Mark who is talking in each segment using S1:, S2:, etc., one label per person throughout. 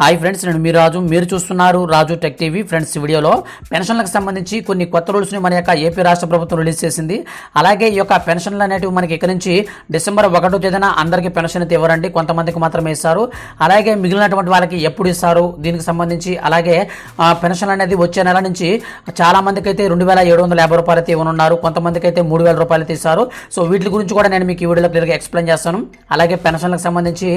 S1: hi friends నేను మీ రాజు మీరు చూస్తున్నారు రాజు టెక్ టీవీ ఫ్రెండ్స్ వీడియోలో పెన్షన్లకు సంబంధించి కొన్ని కొత్త రూల్స్ని మన యొక్క ఏపీ రాష్ట్ర ప్రభుత్వం రిలీజ్ చేసింది అలాగే ఈ యొక్క పెన్షన్లు అనేటివి మనకి ఇక్కడ నుంచి డిసెంబర్ ఒకటో తేదీన అందరికీ పెన్షన్ అయితే ఇవ్వరండి కొంతమందికి మాత్రమే ఇస్తారు అలాగే మిగిలినటువంటి వాళ్ళకి ఎప్పుడు ఇస్తారు దీనికి సంబంధించి అలాగే పెన్షన్ అనేది వచ్చే నెల నుంచి చాలా మందికి అయితే రెండు వేల ఏడు వందల యాభై రూపాయలు అయితే ఇవ్వనున్నారు కొంతమందికి అయితే మూడు వేల రూపాయలు అయితే ఇస్తారు సో వీటి గురించి కూడా నేను మీకు ఈ వీడియోలో క్లియర్గా ఎక్స్ప్లెయిన్ చేస్తాను అలాగే పెన్షన్లకు సంబంధించి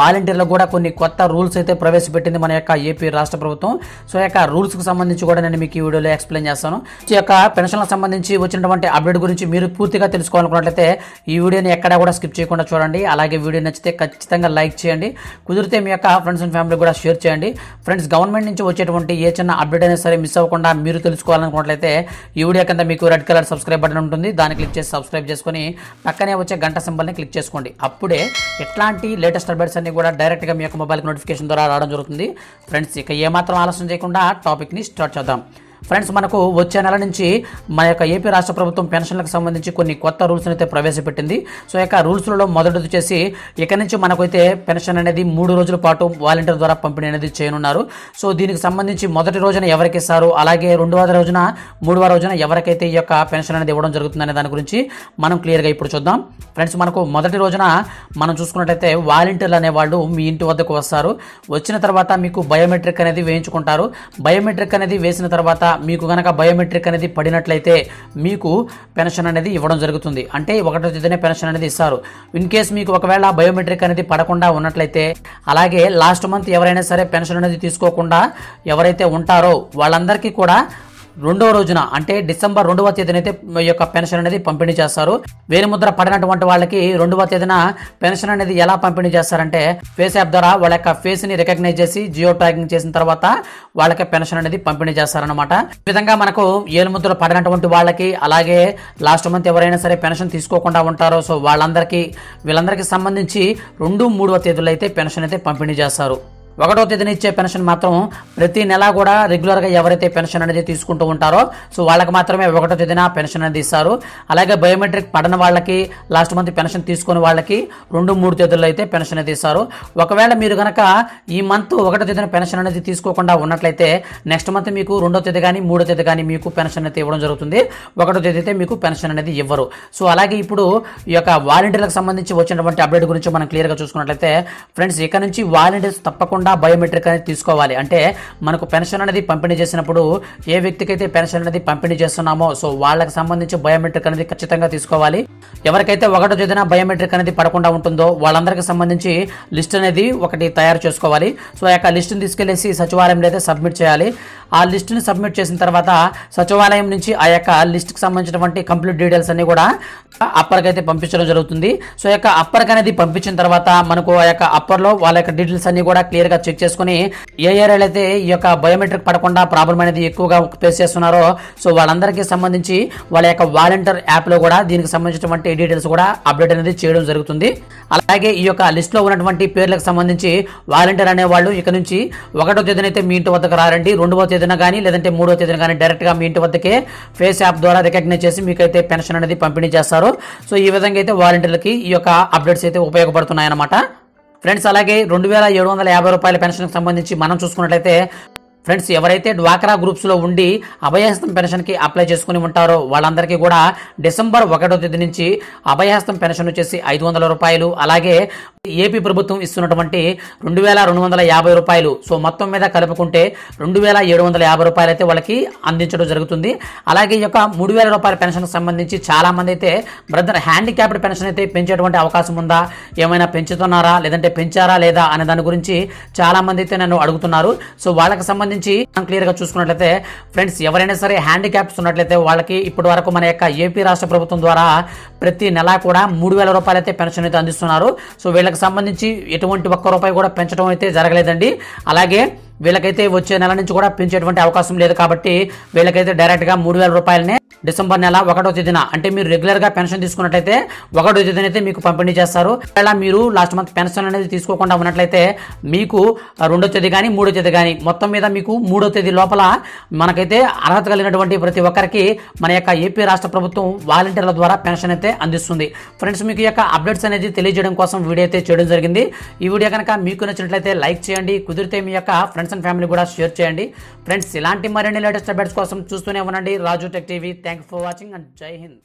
S1: వాలంటీర్లకు కూడా కొన్ని కొత్త రూల్స్ అయితే ప్రవేశ ప్రవేశపెట్టింది మన యొక్క ఏపీ రాష్ట్ర ప్రభుత్వం సో యొక్క రూల్స్కి సంబంధించి కూడా నేను మీకు ఈ వీడియోలో ఎక్స్ప్లెయిన్ చేస్తాను ఈ యొక్క పెన్షన్లకు సంబంధించి వచ్చినటువంటి అప్డేట్ గురించి మీరు పూర్తిగా తెలుసుకోవాలనుకున్నట్లయితే ఈ వీడియోని ఎక్కడా కూడా స్కిప్ చేయకుండా చూడండి అలాగే వీడియో నచ్చితే ఖచ్చితంగా లైక్ చేయండి కుదిరితే మీ యొక్క ఫ్రెండ్స్ అండ్ ఫ్యామిలీ కూడా షేర్ చేయండి ఫ్రెండ్స్ గవర్నమెంట్ నుంచి వచ్చేటువంటి ఏ చిన్న అప్డేట్ అయినా సరే మిస్ అవ్వకుండా మీరు తెలుసుకోవాలనుకున్నట్లయితే ఈ వీడియో కింద మీకు రెడ్ కలర్ సబ్స్క్రైబ్ బటన్ ఉంటుంది దాన్ని క్లిక్ చేసి సబ్స్క్రైబ్ చేసుకుని పక్కనే వచ్చే గంట సింబల్ని క్లిక్ చేసుకోండి అప్పుడే ఎట్లాంటి లేటెస్ట్ అప్డేట్స్ అన్ని కూడా డైరెక్ట్గా మీ యొక్క మొబైల్కి నోటిఫికేషన్ ద్వారా రావడం జరుగుతుంది ఫ్రెండ్స్ ఇక ఏమాత్రం ఆలస్యం చేయకుండా టాపిక్ని స్టార్ట్ చేద్దాం ఫ్రెండ్స్ మనకు వచ్చే నెల నుంచి మన యొక్క ఏపీ రాష్ట్ర ప్రభుత్వం పెన్షన్లకు సంబంధించి కొన్ని కొత్త రూల్స్ని అయితే ప్రవేశపెట్టింది సో యొక్క రూల్స్లలో మొదటి వచ్చేసి ఇక నుంచి మనకైతే పెన్షన్ అనేది మూడు రోజుల పాటు వాలంటీర్ ద్వారా పంపిణీ అనేది చేయనున్నారు సో దీనికి సంబంధించి మొదటి రోజున ఎవరికి ఇస్తారు అలాగే రెండవ రోజున మూడవ రోజున ఎవరికైతే ఈ యొక్క పెన్షన్ అనేది ఇవ్వడం జరుగుతుందనే దాని గురించి మనం క్లియర్గా ఇప్పుడు చూద్దాం ఫ్రెండ్స్ మనకు మొదటి రోజున మనం చూసుకున్నట్టయితే వాలంటీర్లు అనేవాళ్ళు మీ ఇంటి వద్దకు వస్తారు వచ్చిన తర్వాత మీకు బయోమెట్రిక్ అనేది వేయించుకుంటారు బయోమెట్రిక్ అనేది వేసిన తర్వాత మీకు కనుక బయోమెట్రిక్ అనేది పడినట్లయితే మీకు పెన్షన్ అనేది ఇవ్వడం జరుగుతుంది అంటే ఒకటో తేదీనే పెన్షన్ అనేది ఇస్తారు ఇన్ కేస్ మీకు ఒకవేళ బయోమెట్రిక్ అనేది పడకుండా ఉన్నట్లయితే అలాగే లాస్ట్ మంత్ ఎవరైనా సరే పెన్షన్ అనేది తీసుకోకుండా ఎవరైతే ఉంటారో వాళ్ళందరికీ కూడా రెండవ రోజున అంటే డిసెంబర్ రెండవ తేదీన అయితే ఈ యొక్క పెన్షన్ అనేది పంపిణీ చేస్తారు వేలిముద్ర పడినటువంటి వాళ్ళకి రెండవ తేదీన పెన్షన్ అనేది ఎలా పంపిణీ చేస్తారంటే ఫేస్ యాప్ ద్వారా వాళ్ళ యొక్క ఫేస్ని రికగ్నైజ్ చేసి జియో ట్రాకింగ్ చేసిన తర్వాత వాళ్ళకి పెన్షన్ అనేది పంపిణీ చేస్తారనమాట ఈ విధంగా మనకు ఏలుముద్ర పడినటువంటి వాళ్ళకి అలాగే లాస్ట్ మంత్ ఎవరైనా సరే పెన్షన్ తీసుకోకుండా ఉంటారో సో వాళ్ళందరికీ వీళ్ళందరికీ సంబంధించి రెండు మూడవ తేదీలు అయితే పెన్షన్ అయితే పంపిణీ చేస్తారు ఒకటో తేదీన ఇచ్చే పెన్షన్ మాత్రం ప్రతి నెల కూడా రెగ్యులర్గా ఎవరైతే పెన్షన్ అనేది తీసుకుంటూ ఉంటారో సో వాళ్ళకి మాత్రమే ఒకటో తేదీన పెన్షన్ అనేది ఇస్తారు అలాగే బయోమెట్రిక్ పడిన వాళ్ళకి లాస్ట్ మంత్ పెన్షన్ తీసుకుని వాళ్ళకి రెండు మూడు తేదీల్లో అయితే పెన్షన్ అనేది ఇస్తారు ఒకవేళ మీరు కనుక ఈ మంత్ ఒకటో తేదీన పెన్షన్ అనేది తీసుకోకుండా ఉన్నట్లయితే నెక్స్ట్ మంత్ మీకు రెండో తేదీ కానీ మూడో తేదీ కానీ మీకు పెన్షన్ అయితే ఇవ్వడం జరుగుతుంది ఒకటో తేదీ అయితే మీకు పెన్షన్ అనేది ఇవ్వరు సో అలాగే ఇప్పుడు ఈ యొక్క వాలంటీర్లకు సంబంధించి వచ్చినటువంటి అప్డేట్ గురించి మనం క్లియర్గా చూసుకున్నట్లయితే ఫ్రెండ్స్ ఇక్కడ నుంచి వాలంటీర్స్ తప్పకుండా ఖాతా బయోమెట్రిక్ అనేది తీసుకోవాలి అంటే మనకు పెన్షన్ అనేది పంపిణీ చేసినప్పుడు ఏ వ్యక్తికైతే పెన్షన్ అనేది పంపిణీ చేస్తున్నామో సో వాళ్ళకి సంబంధించి బయోమెట్రిక్ అనేది ఖచ్చితంగా తీసుకోవాలి ఎవరికైతే ఒకటో తేదీన బయోమెట్రిక్ అనేది పడకుండా ఉంటుందో వాళ్ళందరికీ సంబంధించి లిస్ట్ అనేది ఒకటి తయారు చేసుకోవాలి సో ఆ యొక్క లిస్టుని తీసుకెళ్లేసి సచివాలయంలో అయితే సబ్మిట్ చేయాలి ఆ లిస్టుని సబ్మిట్ చేసిన తర్వాత సచివాలయం నుంచి ఆ యొక్క లిస్ట్కి సంబంధించినటువంటి కంప్లీట్ డీటెయిల్స్ అన్ని కూడా అప్పర్కి అయితే పంపించడం జరుగుతుంది సో యొక్క అప్పర్కి అనేది పంపించిన తర్వాత మనకు ఆ యొక్క అప్పర్లో వాళ్ళ యొక్క డీటెయిల్స్ అన్ని కూడా క్లియర్ గా చెక్ చేసుకుని ఏ ఏరియాలో అయితే ఈ యొక్క బయోమెట్రిక్ పడకుండా ప్రాబ్లం అనేది ఎక్కువగా ఫేస్ చేస్తున్నారో సో వాళ్ళందరికీ సంబంధించి వాళ్ళ యొక్క వాలంటీర్ లో కూడా దీనికి సంబంధించినటువంటి డీటెయిల్స్ కూడా అప్డేట్ అనేది చేయడం జరుగుతుంది అలాగే ఈ యొక్క లిస్ట్లో ఉన్నటువంటి పేర్లకు సంబంధించి వాలంటీర్ అనేవాళ్ళు ఇక నుంచి ఒకటో తేదీన అయితే మీ ఇంటి వద్దకు రారండి రెండవ తేదీన కానీ లేదంటే మూడో తేదీన కానీ డైరెక్ట్గా మీ ఇంటి వద్దకే ఫేస్ యాప్ ద్వారా రికగ్నైజ్ చేసి మీకైతే పెన్షన్ అనేది పంపిణీ చేస్తారు సో ఈ విధంగా అయితే వాలంటీర్లకి ఈ యొక్క అప్డేట్స్ అయితే ఉపయోగపడుతున్నాయన్నమాట ఫ్రెండ్స్ అలాగే రెండు వేల ఏడు వందల యాభై రూపాయల పెన్షన్కి సంబంధించి మనం చూసుకున్నట్లయితే ఫ్రెండ్స్ ఎవరైతే డ్వాక్రా గ్రూప్స్లో ఉండి అభయహస్తం పెన్షన్కి అప్లై చేసుకుని ఉంటారో వాళ్ళందరికీ కూడా డిసెంబర్ ఒకటో తేదీ నుంచి అభయహస్తం పెన్షన్ వచ్చేసి ఐదు వందల రూపాయలు అలాగే ఏపీ ప్రభుత్వం ఇస్తున్నటువంటి రెండు వేల రెండు వందల యాభై రూపాయలు సో మొత్తం మీద కలుపుకుంటే రెండు వేల ఏడు వందల యాభై రూపాయలు అయితే వాళ్ళకి అందించడం జరుగుతుంది అలాగే ఈ యొక్క మూడు వేల రూపాయల పెన్షన్కి సంబంధించి చాలామంది అయితే బ్రదర్ హ్యాండిక్యాప్డ్ పెన్షన్ అయితే పెంచేటువంటి అవకాశం ఉందా ఏమైనా పెంచుతున్నారా లేదంటే పెంచారా లేదా అనే దాని గురించి చాలామంది అయితే నన్ను అడుగుతున్నారు సో వాళ్ళకి సంబంధించి సంబంధించి క్లియర్ గా చూసుకున్నట్లయితే ఫ్రెండ్స్ ఎవరైనా సరే హ్యాండిక్యాప్స్ ఉన్నట్లయితే వాళ్ళకి ఇప్పటి వరకు మన యొక్క ఏపీ రాష్ట్ర ప్రభుత్వం ద్వారా ప్రతి నెల కూడా మూడు వేల రూపాయలు అయితే పెన్షన్ అయితే అందిస్తున్నారు సో వీళ్ళకి సంబంధించి ఎటువంటి ఒక్క రూపాయి కూడా పెంచడం అయితే జరగలేదండి అలాగే వీళ్ళకైతే వచ్చే నెల నుంచి కూడా పెంచేటువంటి అవకాశం లేదు కాబట్టి వీళ్ళకైతే డైరెక్ట్గా మూడు వేల రూపాయలనే డిసెంబర్ నెల ఒకటో తేదీన అంటే మీరు రెగ్యులర్గా పెన్షన్ తీసుకున్నట్లయితే ఒకటో తేదీన అయితే మీకు పంపిణీ చేస్తారు ఒకవేళ మీరు లాస్ట్ మంత్ పెన్షన్ అనేది తీసుకోకుండా ఉన్నట్లయితే మీకు రెండో తేదీ కానీ మూడో తేదీ కానీ మొత్తం మీద మీకు మూడో తేదీ లోపల మనకైతే అర్హత కలిగినటువంటి ప్రతి ఒక్కరికి మన యొక్క ఏపీ రాష్ట్ర ప్రభుత్వం వాలంటీర్ల ద్వారా పెన్షన్ అయితే అందిస్తుంది ఫ్రెండ్స్ మీకు యొక్క అప్డేట్స్ అనేది తెలియజేయడం కోసం వీడియో అయితే చేయడం జరిగింది ఈ వీడియో కనుక మీకు నచ్చినట్లయితే లైక్ చేయండి కుదిరితే మీ యొక్క ఫ్రెండ్స్ ఫ్రెండ్స్ అండ్ ఫ్యామిలీ కూడా షేర్ చేయండి ఫ్రెండ్స్ ఇలాంటి మరిన్ని లేటెస్ట్ అప్డేట్స్ కోసం చూస్తూనే ఉండండి Raju tech TV thank for watching and జై హింద్